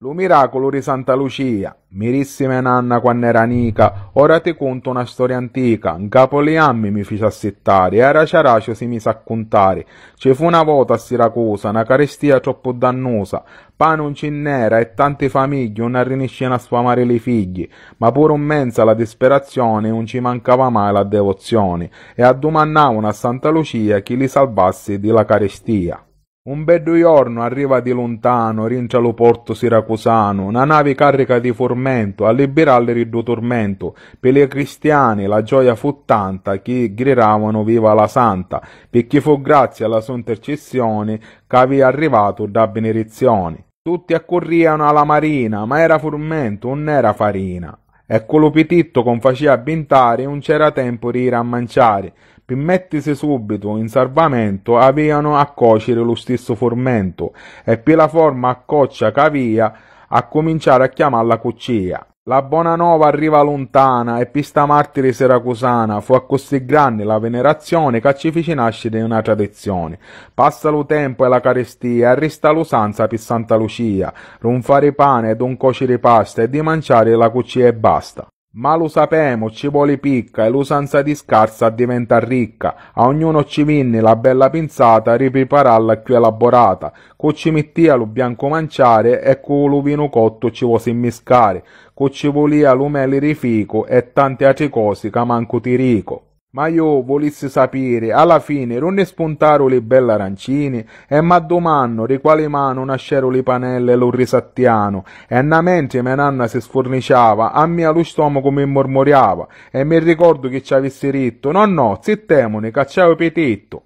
Lo miracolo di Santa Lucia, mirissima nanna quando era nica, ora ti conto una storia antica, in capo le ammi mi fece assettare, era ciaracio si mise a contare, ci fu una volta a Siracusa, una carestia troppo dannosa, pane un cinnera e tante famiglie, non riniscena a sfamare le figli, ma pure un mensa la disperazione, non ci mancava mai la devozione, e addumannavano a Santa Lucia chi li salvasse della carestia. Un bello giorno arriva di lontano, rincia lo porto siracusano, una nave carica di formento, a liberarle il tormento. Per i cristiani la gioia fu tanta, che griravano viva la santa, per chi fu grazie alla sua intercessione che aveva arrivato da benedizioni. Tutti accorriano alla marina, ma era formento, non era farina. E quello pititto con faccia a bintare, non c'era tempo di ir a mangiare. Per mettersi subito in salvamento avevano a cocere lo stesso formento, e più la forma a coccia cavia a cominciare a chiamarla cuccia. La buona nuova arriva lontana e pista martire siracusana, fu a così grande la venerazione che ci fece nascere una tradizione. Passa lo tempo e la carestia, resta l'usanza per Santa Lucia, ronfare pane ed un cocere pasta e di mangiare la cuccia e basta. Ma lo sapemo, ci vuole picca e l'usanza di scarsa diventa ricca. A ognuno ci vinni la bella pinzata, riprepararla più elaborata. Co ci mettia lo bianco manciare e co lo vino cotto ci vuosi immiscare. Co ci volia lo meli rifico e tante altre cose che manco ti rico. Ma io volessi sapere, alla fine, non ne spuntarono le belle arancine? E ma domando di quale mano nascero le panelle e lo risattiano? E na mente mia nanna si sforniciava, a mia lo stomaco mi mormoriava, e mi ricordo che ci avesse detto, no no, zittemone, cacciavo petetto.